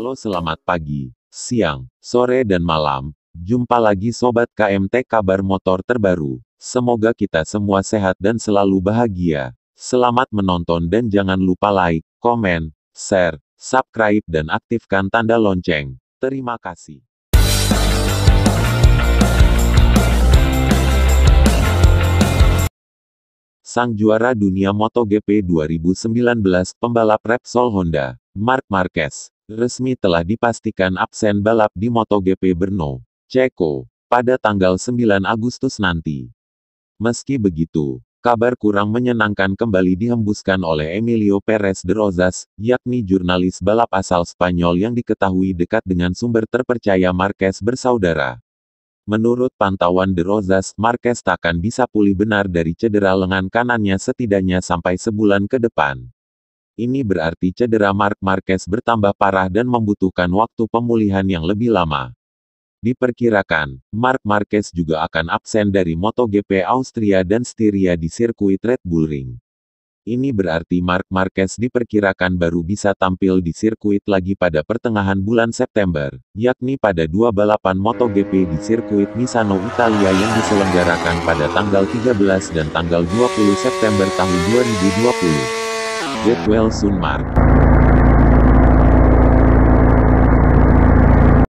Halo selamat pagi, siang, sore dan malam, jumpa lagi Sobat KMT kabar motor terbaru, semoga kita semua sehat dan selalu bahagia. Selamat menonton dan jangan lupa like, komen, share, subscribe dan aktifkan tanda lonceng. Terima kasih. sang juara dunia MotoGP 2019 pembalap Repsol Honda, Mark Marquez, resmi telah dipastikan absen balap di MotoGP Brno, Ceko, pada tanggal 9 Agustus nanti. Meski begitu, kabar kurang menyenangkan kembali dihembuskan oleh Emilio Perez de Rozas, yakni jurnalis balap asal Spanyol yang diketahui dekat dengan sumber terpercaya Marquez bersaudara. Menurut pantauan De Rozas, Marquez takkan bisa pulih benar dari cedera lengan kanannya setidaknya sampai sebulan ke depan ini berarti cedera Mark Marquez bertambah parah dan membutuhkan waktu pemulihan yang lebih lama. Diperkirakan, Mark Marquez juga akan absen dari MotoGP Austria dan Styria di sirkuit Red Bull Ring. Ini berarti Mark Marquez diperkirakan baru bisa tampil di sirkuit lagi pada pertengahan bulan September, yakni pada dua balapan MotoGP di sirkuit Misano Italia yang diselenggarakan pada tanggal 13 dan tanggal 20 September tahun 2020. Get well soon, Mark.